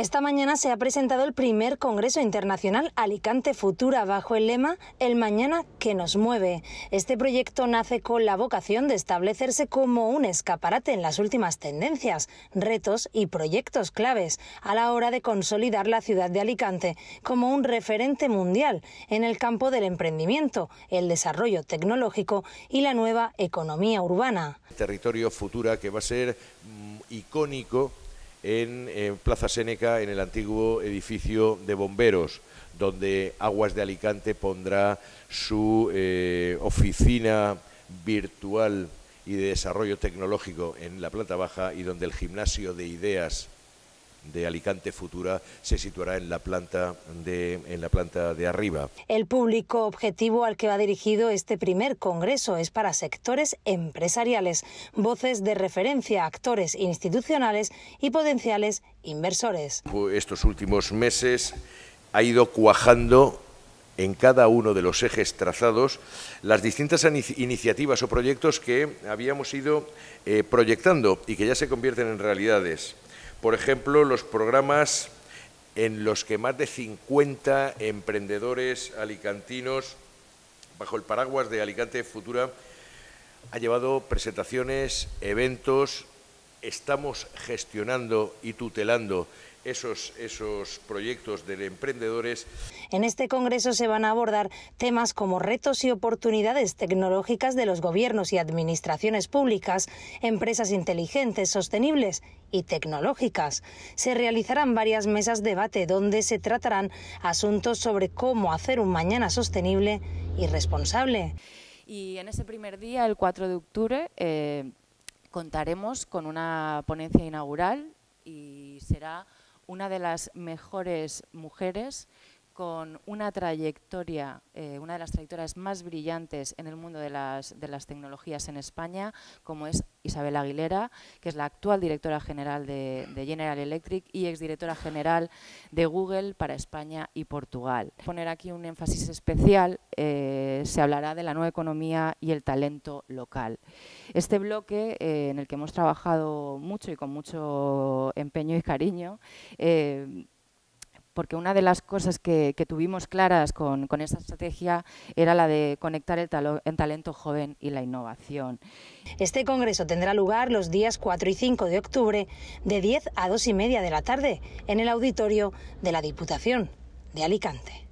Esta mañana se ha presentado el primer Congreso Internacional Alicante Futura bajo el lema El mañana que nos mueve. Este proyecto nace con la vocación de establecerse como un escaparate en las últimas tendencias, retos y proyectos claves a la hora de consolidar la ciudad de Alicante como un referente mundial en el campo del emprendimiento, el desarrollo tecnológico y la nueva economía urbana. Territorio Futura que va a ser mm, icónico en, Plaza Séneca, en el antiguo edificio de bomberos, donde Aguas de Alicante pondrá su eh, oficina virtual y de desarrollo tecnológico en la planta baja y donde el gimnasio de ideas de Alicante Futura se situará en la planta de, en la planta de arriba. El público objetivo al que va dirigido este primer congreso es para sectores empresariales, voces de referencia, actores institucionales y potenciales inversores. Estos últimos meses ha ido cuajando en cada uno de los ejes trazados las distintas iniciativas o proyectos que habíamos ido eh, proyectando y que ya se convierten en realidades por ejemplo, los programas en los que más de 50 emprendedores alicantinos, bajo el paraguas de Alicante Futura, ha llevado presentaciones, eventos, estamos gestionando y tutelando esos, proyectos de emprendedores. En este Congreso se van a abordar temas como retos y oportunidades tecnológicas de los gobiernos y administraciones públicas, empresas inteligentes, sostenibles y tecnológicas. Se realizarán varias mesas de debate donde se tratarán asuntos sobre cómo hacer un mañana sostenible y responsable. Y en ese primer día, el 4 de octubre, eh, contaremos con una ponencia inaugural y será una de las mejores mujeres con una trayectoria, eh, una de las trayectorias más brillantes en el mundo de las, tecnologías en España, como es Isabel Aguilera, que es la actual directora general de, General Electric y exdirectora general de Google para España y Portugal. Poner aquí un énfasis especial, eh, se hablará de la nueva economía y el talento local. Este bloque eh, en el que hemos trabajado mucho y con mucho empeño y cariño, porque una de las cosas que, tuvimos claras con, esta estrategia era la de conectar el, talento joven y la innovación. Este congreso tendrá lugar los días 4 y 5 de octubre, de 10 a 2 y media de la tarde, en el auditorio de la Diputación de Alicante.